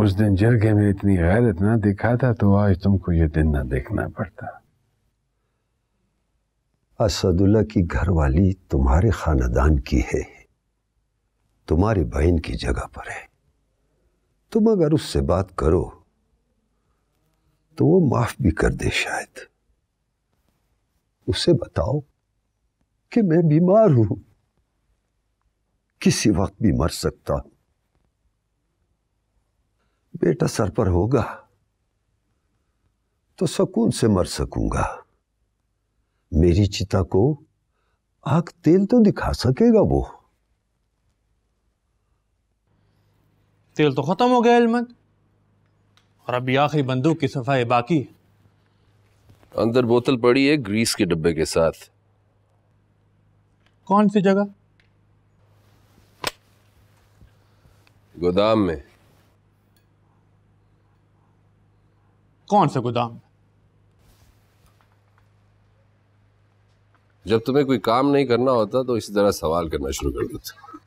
उस दिन जल के में इतनी गैरत ना दिखा था तो आज तुमको ये दिन ना देखना पड़ता असदुल्ला की घरवाली तुम्हारे खानदान की है तुम्हारी बहन की जगह पर है तुम अगर उससे बात करो तो वो माफ भी कर दे शायद उसे बताओ कि मैं बीमार हूं किसी वक्त भी मर सकता हूं बेटा सर पर होगा तो सुकून से मर सकूंगा मेरी चिता को आग तेल तो दिखा सकेगा वो तेल तो खत्म हो गया अलमत और अब आखिरी बंदूक की सफाई बाकी अंदर बोतल पड़ी है ग्रीस के डब्बे के साथ कौन सी जगह गोदाम में कौन सा गोदाम जब तुम्हें कोई काम नहीं करना होता तो इसी तरह सवाल करना शुरू कर देते